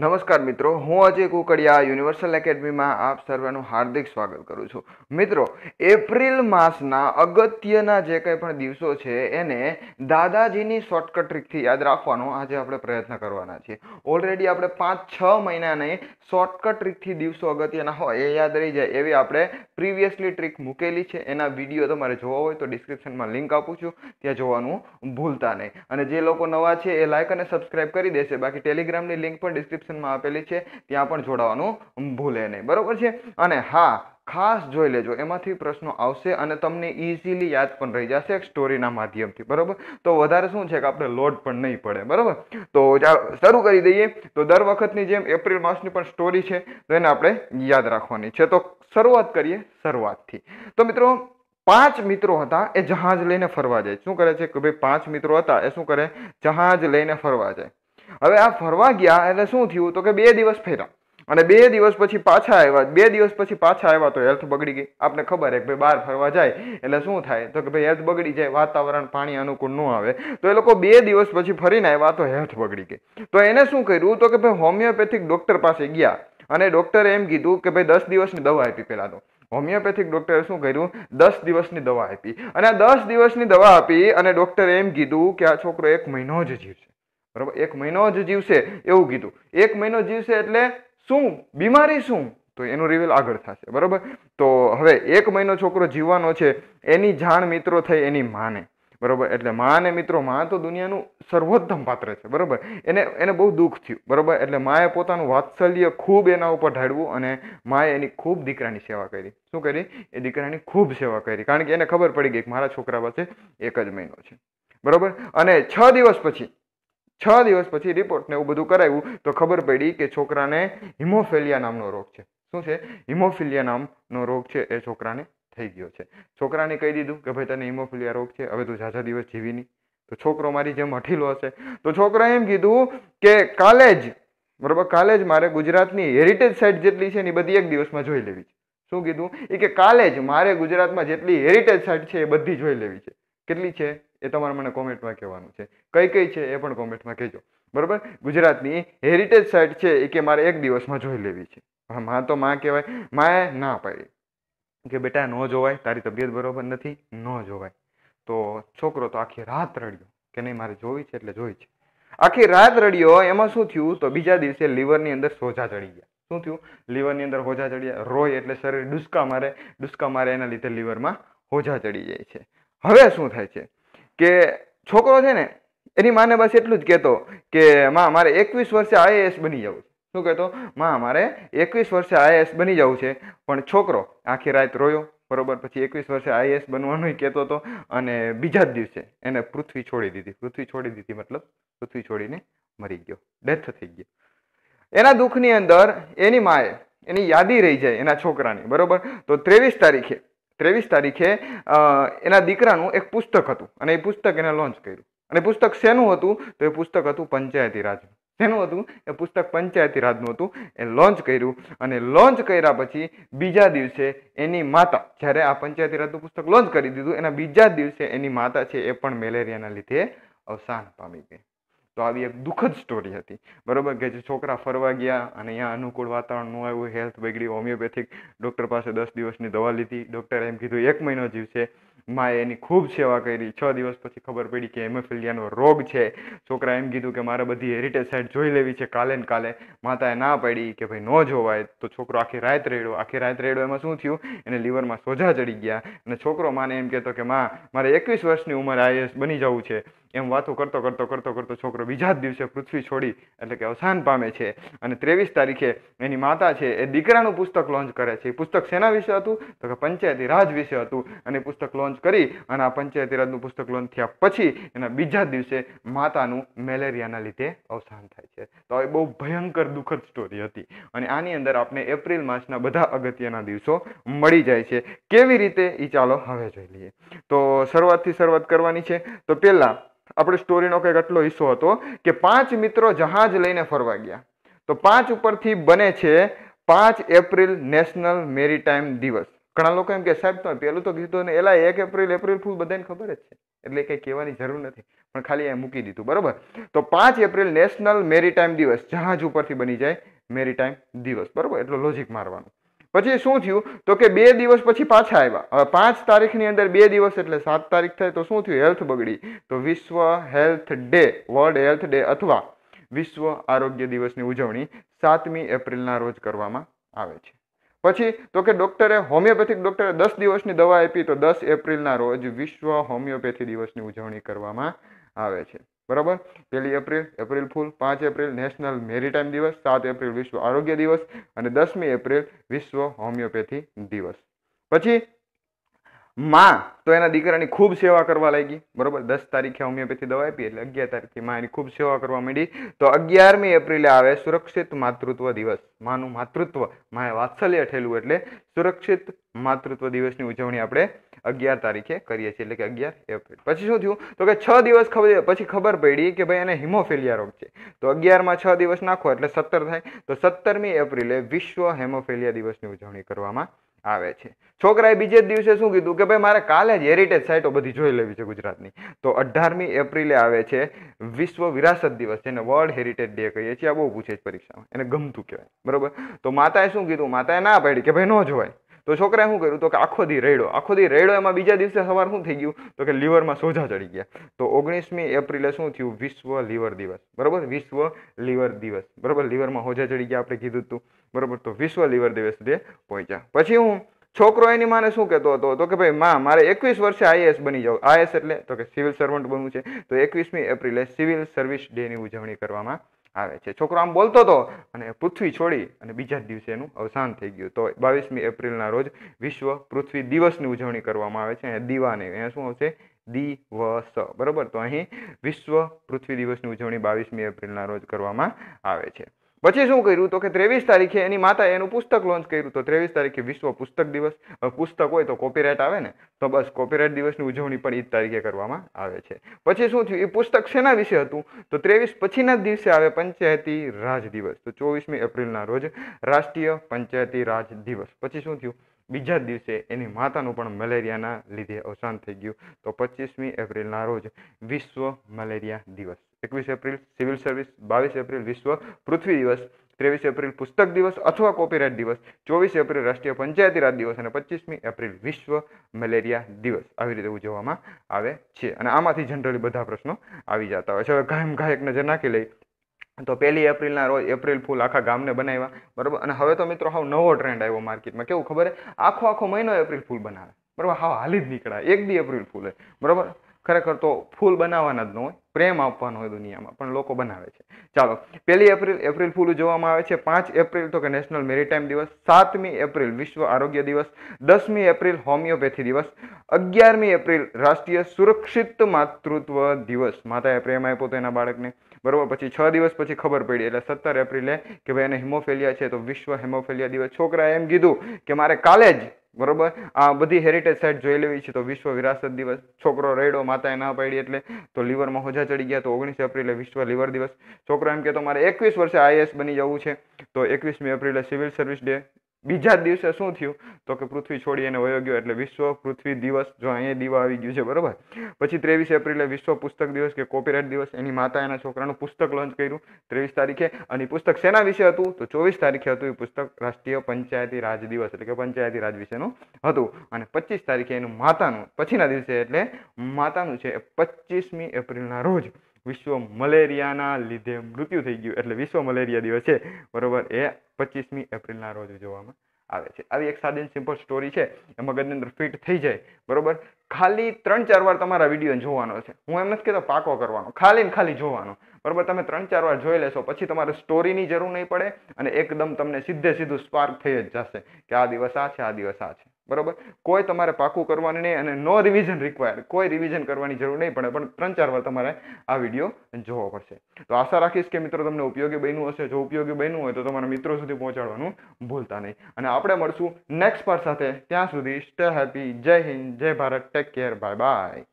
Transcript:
નમસ્કાર મિત્રો હું અજય કુકડિયા યુનિવર્સલ એકેડમીમાં આપ સર્વેનું હાર્દિક સ્વાગત કરું છું મિત્રો એપ્રિલ માસના અગત્યના જે કંઈ પણ દિવસો છે એને દાદાજીની શોર્ટકટ ટ્રીકથી યાદ રાખવાનો આજે આપણે પ્રયત્ન કરવાના છીએ ઓલરેડી આપણે પાંચ છ મહિનાને શોર્ટકટ ટ્રીકથી દિવસો અગત્યના હોય એ યાદ રહી જાય એવી આપણે પ્રીવિયસલી ટ્રીક મૂકેલી છે એના વિડીયો તમારે જોવા હોય તો ડિસ્ક્રિપ્શનમાં લિંક આપું છું ત્યાં જોવાનું ભૂલતા નહીં અને જે લોકો નવા છે એ લાઇક અને સબસ્ક્રાઇબ કરી દેશે બાકી ટેલિગ્રામની લિંક પણ ડિસ્ક્રિપ્શન ડિસ્ક્રિપ્શનમાં આપેલી છે ત્યાં પણ જોડાવાનું ભૂલે નહીં બરાબર છે અને હા ખાસ જોઈ લેજો એમાંથી પ્રશ્નો આવશે અને તમને ઇઝીલી યાદ પણ રહી જશે એક સ્ટોરીના માધ્યમથી બરાબર તો વધારે શું છે કે આપણે લોડ પણ નહીં પડે બરાબર તો શરૂ કરી દઈએ તો દર વખતની જેમ એપ્રિલ માસની પણ સ્ટોરી છે તો એને આપણે યાદ રાખવાની છે તો શરૂઆત કરીએ શરૂઆતથી તો મિત્રો પાંચ મિત્રો હતા એ જહાજ લઈને ફરવા જાય શું કરે છે કે ભાઈ પાંચ મિત્રો હતા એ શું કરે જહાજ લઈને ફરવા જાય હવે આ ફરવા ગયા એટલે શું થયું તો કે બે દિવસ ફેર્યા અને બે દિવસ પછી પાછા આવ્યા બે દિવસ પછી પાછા આવ્યા તો હેલ્થ બગડી ગઈ આપણે ખબર છે કે ભાઈ બહાર ફરવા જાય એટલે શું થાય તો કે ભાઈ હેલ્થ બગડી જાય વાતાવરણ પાણી અનુકૂળ ન આવે તો એ લોકો બે દિવસ પછી ફરીને આવ્યા તો હેલ્થ બગડી ગઈ તો એને શું કર્યું તો કે ભાઈ હોમિયોપેથિક ડૉક્ટર પાસે ગયા અને ડૉક્ટરે એમ કીધું કે ભાઈ દસ દિવસની દવા આપી પહેલાં તો હોમિયોપેથિક ડૉક્ટરે શું કર્યું દસ દિવસની દવા આપી અને આ દસ દિવસની દવા આપી અને ડૉક્ટરે એમ કીધું કે આ છોકરો એક મહિનો જ જીવશે બરાબર એક મહિનો જ જીવશે એવું કીધું એક મહિનો જીવશે એટલે શું બીમારી શું તો એનું રિવીલ આગળ થશે બરાબર તો હવે એક મહિનો છોકરો જીવવાનો છે એની જાણ મિત્રો થઈ એની માને બરાબર એટલે મા અને મિત્રો મા તો દુનિયાનું સર્વોત્તમ પાત્ર છે બરાબર એને એને બહુ દુઃખ થયું બરાબર એટલે માએ પોતાનું વાત્સલ્ય ખૂબ એના ઉપર ઢાળવું અને માએ એની ખૂબ દીકરાની સેવા કરી શું કરી એ દીકરાની ખૂબ સેવા કરી કારણ કે એને ખબર પડી ગઈ કે મારા છોકરા પાસે એક જ મહિનો છે બરાબર અને છ દિવસ પછી છ દિવસ પછી રિપોર્ટને એવું બધું કરાવ્યું તો ખબર પડી કે છોકરાને હિમોફેલિયા નામનો રોગ છે શું છે હિમોફિલિયા નામનો રોગ છે એ છોકરાને થઈ ગયો છે છોકરાને કહી દીધું કે ભાઈ તને હિમોફિલિયા રોગ છે હવે તું ઝાઝા દિવસ જીવી નહીં તો છોકરો મારી જેમ અઠીલો હશે તો છોકરાએ એમ કીધું કે કાલે જ બરોબર કાલે જ મારે ગુજરાતની હેરિટેજ સાઇટ જેટલી છે ને એ બધી એક દિવસમાં જોઈ લેવી છે શું કીધું એ કે કાલે જ મારે ગુજરાતમાં જેટલી હેરિટેજ સાઇટ છે એ બધી જોઈ લેવી છે કેટલી છે એ તમારે મને કોમેન્ટમાં કહેવાનું છે કઈ કઈ છે એ પણ કોમેન્ટમાં કહેજો બરાબર ગુજરાતની હેરિટેજ સાઇટ છે એ કે મારે એક દિવસમાં જોઈ લેવી છે માં તો માં કહેવાય માએ ના પાડી કે બેટા ન જોવાય તારી તબિયત બરાબર નથી ન જોવાય તો છોકરો તો આખી રાત રડ્યો કે નહીં મારે જોવી છે એટલે જોઈ છે આખી રાત રડ્યો એમાં શું થયું તો બીજા દિવસે લીવરની અંદર સોજા ચડી ગયા શું થયું લીવરની અંદર હોજા ચડી ગયા રોય એટલે શરીર ડુસકા મારે ડુસકા મારે એના લીધે લીવરમાં હોજા ચડી જાય છે હવે શું થાય છે કે છોકરો છે ને એની માને બસ એટલું જ કહેતો કે માં મારે એકવીસ વર્ષે આઈએએસ બની જવું શું કહેતો માં મારે એકવીસ વર્ષે આઈએએસ બની જવું છે પણ છોકરો આખી રાત રોયો બરોબર પછી એકવીસ વર્ષે આઈએએસ બનવાનું કહેતો હતો અને બીજા જ દિવસે એને પૃથ્વી છોડી દીધી પૃથ્વી છોડી દીધી મતલબ પૃથ્વી છોડીને મરી ગયો ડેથ થઈ ગયો એના દુઃખની અંદર એની માએ એની યાદી રહી જાય એના છોકરાની બરોબર તો ત્રેવીસ તારીખે ત્રેવીસ તારીખે એના દીકરાનું એક પુસ્તક હતું અને એ પુસ્તક એને લોન્ચ કર્યું અને પુસ્તક શેનું હતું તો એ પુસ્તક હતું પંચાયતી રાજનું શેનું હતું એ પુસ્તક પંચાયતી રાજનું હતું એ લોન્ચ કર્યું અને લોન્ચ કર્યા પછી બીજા દિવસે એની માતા જ્યારે આ પંચાયતી રાજનું પુસ્તક લોન્ચ કરી દીધું એના બીજા દિવસે એની માતા છે એ પણ મેલેરિયાના લીધે અવસાન પામી ગઈ તો આવી એક દુઃખદ સ્ટોરી હતી બરાબર કે જે છોકરા ફરવા ગયા અને અહીંયા અનુકૂળ વાતાવરણનું આવ્યું હેલ્થ બગડી હોમિયોપેથિક ડૉક્ટર પાસે દસ દિવસની દવા લીધી ડૉક્ટરે એમ કીધું એક મહિનો જીવશે માએ એની ખૂબ સેવા કરી છ દિવસ પછી ખબર પડી કે હેમોફિલિયાનો રોગ છે છોકરાએ એમ કીધું કે મારે બધી હેરિટેજ સાઇટ જોઈ લેવી છે કાલે ને કાલે માતાએ ના પાડી કે ભાઈ ન જોવાય તો છોકરો આખી રાત રેડ્યો આખી રાત રેડ્યો એમાં શું થયું એને લીવરમાં સોજા ચડી ગયા અને છોકરો માને એમ કહેતો કે માં મારે એકવીસ વર્ષની ઉંમર આઈએસ બની જવું છે એમ વાતો કરતો કરતો કરતો કરતો છોકરો બીજા જ દિવસે પૃથ્વી છોડી એટલે કે અવસાન પામે છે અને ત્રેવીસ તારીખે એની માતા છે એ દીકરાનું પુસ્તક લોન્ચ કરે છે એ પુસ્તક શેના વિશે હતું તો કે પંચાયતી રાજ વિશે હતું અને પુસ્તક લોન્ચ કરી અને આ પંચાયતી રાજનું પુસ્તક લોન થયા પછી એના બીજા દિવસે માતાનું મેલેરિયાના લીધે અવસાન થાય છે તો એ બહુ ભયંકર દુઃખદ સ્ટોરી હતી અને આની અંદર આપણે એપ્રિલ માસના બધા અગત્યના દિવસો મળી જાય છે કેવી રીતે એ ચાલો હવે જોઈ લઈએ તો શરૂઆતથી શરૂઆત કરવાની છે તો પહેલાં આપણે સ્ટોરીનો કંઈક આટલો હિસ્સો હતો કે પાંચ મિત્રો જહાજ લઈને ફરવા ગયા તો પાંચ ઉપરથી બને છે પાંચ એપ્રિલ નેશનલ મેરીટાઈમ દિવસ ઘણા લોકો એમ કે સાહેબ તો પહેલું તો કીધું ને એલા એક એપ્રિલ એપ્રિલ ફૂલ બધાને ખબર જ છે એટલે કંઈ કહેવાની જરૂર નથી પણ ખાલી એ મૂકી દીધું બરાબર તો પાંચ એપ્રિલ નેશનલ મેરીટાઈમ દિવસ જહાજ ઉપરથી બની જાય મેરીટાઈમ દિવસ બરાબર એટલો લોજિક મારવાનું પછી શું થયું તો કે બે દિવસ પછી પાછા આવ્યા હવે પાંચ તારીખની અંદર બે દિવસ એટલે સાત તારીખ થાય તો શું થયું હેલ્થ બગડી તો વિશ્વ health day world health day અથવા વિશ્વ આરોગ્ય દિવસની ઉજવણી સાતમી એપ્રિલના રોજ કરવામાં આવે છે પછી તો કે ડૉક્ટરે હોમિયોપેથિક ડૉક્ટરે દસ દિવસની દવા આપી તો દસ એપ્રિલના રોજ વિશ્વ હોમિયોપેથી દિવસની ઉજવણી કરવામાં આવે છે બરાબર પહેલી એપ્રિલ એપ્રિલ ફૂલ પાંચ એપ્રિલ નેશનલ મેરીટાઈમ દિવસ સાત એપ્રિલ વિશ્વ આરોગ્ય દિવસ અને દસમી એપ્રિલ વિશ્વ હોમિયોપેથી દિવસ પછી માં તો એના દીકરાની ખૂબ સેવા કરવા લાગી બરોબર દસ તારીખે હોમિયોપેથી દવા આપી એટલે અગિયાર તારીખે માં એની ખૂબ સેવા કરવા માંડી તો અગિયારમી એપ્રિલે આવે સુરક્ષિત માતૃત્વ દિવસ માનું માતૃત્વ માએ વાત્સલ્ય ઠેલું એટલે સુરક્ષિત માતૃત્વ દિવસની ઉજવણી આપણે અગિયાર તારીખે કરીએ છીએ એટલે કે અગિયાર એપ્રિલ પછી શું થયું તો કે છ દિવસ ખબર પછી ખબર પડી કે ભાઈ એને હિમોફેલિયા રોગ છે તો અગિયારમાં છ દિવસ નાખો એટલે સત્તર થાય તો સત્તરમી એપ્રિલે વિશ્વ હેમોફેલિયા દિવસની ઉજવણી કરવામાં આવે છે છોકરાએ બીજે દિવસે શું કીધું કે ભાઈ મારે કાલે જ હેરિટેજ સાઇટો બધી જોઈ લેવી છે ગુજરાતની તો અઢારમી એપ્રિલે આવે છે વિશ્વ વિરાસત દિવસ જેને વર્લ્ડ હેરિટેજ ડે કહીએ છીએ આ બહુ પૂછે છે પરીક્ષામાં એને ગમતું કહેવાય બરાબર તો માતાએ શું કીધું માતાએ ના પાડી કે ભાઈ ન જોવાય તો છોકરાએ શું કર્યું તો કે આખો દી રેડો આખો દી રેડો એમાં બીજા દિવસે સવાર શું થઈ ગયું તો કે લીવરમાં સોજા ચડી ગયા તો ઓગણીસમી એપ્રિલે શું થયું વિશ્વ લીવર દિવસ બરાબર વિશ્વ લીવર દિવસ બરાબર લીવરમાં હોજા ચડી ગયા આપણે કીધું હતું બરાબર તો વિશ્વ લીવર દિવસ ડે પહોંચ્યા પછી હું છોકરો એની માને શું કહેતો હતો તો કે ભાઈ માં મારે એકવીસ વર્ષે આઈએએસ બની જાઉં આઈએસ એટલે તો કે સિવિલ સર્વન્ટ બનવું છે તો એકવીસમી એપ્રિલે સિવિલ સર્વિસ ડેની ઉજવણી કરવામાં આવે છે છોકરો આમ બોલતો હતો અને પૃથ્વી છોડી અને બીજા જ દિવસે એનું અવસાન થઈ ગયું તો બાવીસમી એપ્રિલના રોજ વિશ્વ પૃથ્વી દિવસની ઉજવણી કરવામાં આવે છે અહીંયા દીવાને અહીંયા શું આવશે દિવસ બરાબર તો અહીં વિશ્વ પૃથ્વી દિવસની ઉજવણી બાવીસમી એપ્રિલના રોજ કરવામાં આવે છે પછી શું કર્યું તો કે ત્રેવીસ તારીખે એની માતાએ એનું પુસ્તક લોન્ચ કર્યું તો ત્રેવીસ તારીખે વિશ્વ પુસ્તક દિવસ પુસ્તક હોય તો કોપીરાઇટ આવે ને તો બસ કોપીરાઇટ દિવસની ઉજવણી પણ એ જ તારીખે કરવામાં આવે છે પછી શું થયું એ પુસ્તક શેના વિશે હતું તો ત્રેવીસ પછીના જ દિવસે આવે પંચાયતી રાજ દિવસ તો ચોવીસમી એપ્રિલના રોજ રાષ્ટ્રીય પંચાયતી રાજ દિવસ પછી શું થયું બીજા જ દિવસે એની માતાનું પણ મલેરિયાના લીધે અવસાન થઈ ગયું તો પચીસમી એપ્રિલના રોજ વિશ્વ મલેરિયા દિવસ એકવીસ એપ્રિલ સિવિલ સર્વિસ બાવીસ એપ્રિલ વિશ્વ પૃથ્વી દિવસ ત્રેવીસ એપ્રિલ પુસ્તક દિવસ અથવા કોપીરાઇટ દિવસ ચોવીસ એપ્રિલ રાષ્ટ્રીય પંચાયતી રાજ દિવસ અને પચીસમી એપ્રિલ વિશ્વ મેલેરિયા દિવસ આવી રીતે ઉજવવામાં આવે છે અને આમાંથી જનરલી બધા પ્રશ્નો આવી જતા હોય છે હવે કાયમ ગાયક નજર નાખી લઈ તો પહેલી એપ્રિલના રોજ એપ્રિલ ફૂલ આખા ગામને બનાવ્યા બરાબર અને હવે તો મિત્રો હાવ નવો ટ્રેન્ડ આવ્યો માર્કેટમાં કેવું ખબર છે આખો આખો મહિનો એપ્રિલ ફૂલ બનાવે બરાબર હા હાલી જ નીકળાય એક દી એપ્રિલ ફૂલ હોય બરાબર ખરેખર તો ફૂલ બનાવવાના જ ન હોય પ્રેમ આપવાનો હોય દુનિયામાં પણ લોકો બનાવે છે ચાલો પહેલી એપ્રિલ એપ્રિલ ફૂલ ઉજવવામાં આવે છે પાંચ એપ્રિલ તો કે નેશનલ મેરીટાઈમ દિવસ સાતમી એપ્રિલ વિશ્વ આરોગ્ય દિવસ દસમી એપ્રિલ હોમિયોપેથી દિવસ અગિયારમી એપ્રિલ રાષ્ટ્રીય સુરક્ષિત માતૃત્વ દિવસ માતાએ પ્રેમ આપ્યો તો એના બાળકને બરાબર પછી છ દિવસ પછી ખબર પડી એટલે સત્તર એપ્રિલે કે ભાઈ એને હિમોફેલિયા છે તો વિશ્વ હિમોફેલિયા દિવસ છોકરાએ એમ કીધું કે મારે કાલે જ બરોબર આ બધી હેરિટેજ સાઇટ જોઈ લેવી છે તો વિશ્વ વિરાસત દિવસ છોકરો રેડો માતાએ ના પાડી એટલે તો લીવરમાં હોજા ચડી ગયા તો ઓગણીસ એપ્રિલે વિશ્વ લીવર દિવસ છોકરો એમ કે તો મારે એકવીસ વર્ષે આઈએસ બની જવું છે તો એકવીસમી એપ્રિલે સિવિલ સર્વિસ ડે બીજા જ દિવસે શું થયું તો કે પૃથ્વી છોડી અને વયો ગયો એટલે વિશ્વ પૃથ્વી દિવસ જો અહીંયા દીવા આવી ગયું છે બરાબર પછી ત્રેવીસ એપ્રિલે વિશ્વ પુસ્તક દિવસ કે કોપીરાઇટ દિવસ એની માતા એના છોકરાનું પુસ્તક લોન્ચ કર્યું ત્રેવીસ તારીખે અને પુસ્તક શેના વિશે હતું તો ચોવીસ તારીખે હતું એ પુસ્તક રાષ્ટ્રીય પંચાયતી રાજ દિવસ એટલે કે પંચાયતી રાજ વિશેનું હતું અને પચીસ તારીખે એનું માતાનું પછીના દિવસે એટલે માતાનું છે એ પચીસમી એપ્રિલના રોજ વિશ્વ મલેરિયાના લીધે મૃત્યુ થઈ ગયું એટલે વિશ્વ મલેરિયા દિવસ છે બરોબર એ પચીસમી એપ્રિલના રોજ ઉજવવામાં આવે છે આવી એક સાદી સિમ્પલ સ્ટોરી છે એ મગજની અંદર ફિટ થઈ જાય બરોબર ખાલી ત્રણ ચાર વાર તમારા વિડીયો જોવાનો છે હું એમ નથી કહેતો પાકો કરવાનો ખાલી ને ખાલી જોવાનો બરોબર તમે ત્રણ ચાર વાર જોઈ લેશો પછી તમારે સ્ટોરીની જરૂર નહીં પડે અને એકદમ તમને સીધે સીધું સ્પાર્ક થઈ જ જશે કે આ દિવસ આ છે આ દિવસ આ છે બરાબર કોઈ તમારે પાકું કરવાનું નહીં અને નો રિવિઝન રિક્વાયર કોઈ રિવિઝન કરવાની જરૂર નહીં પડે પણ ત્રણ ચાર વાર તમારે આ વિડીયો જોવો પડશે તો આશા રાખીશ કે મિત્રો તમને ઉપયોગી બન્યું હશે જો ઉપયોગી બન્યું હોય તો તમારા મિત્રો સુધી પહોંચાડવાનું ભૂલતા નહીં અને આપણે મળશું નેક્સ્ટ પર સાથે ત્યાં સુધી stay happy Jai Hind Jai Bharat take care bye by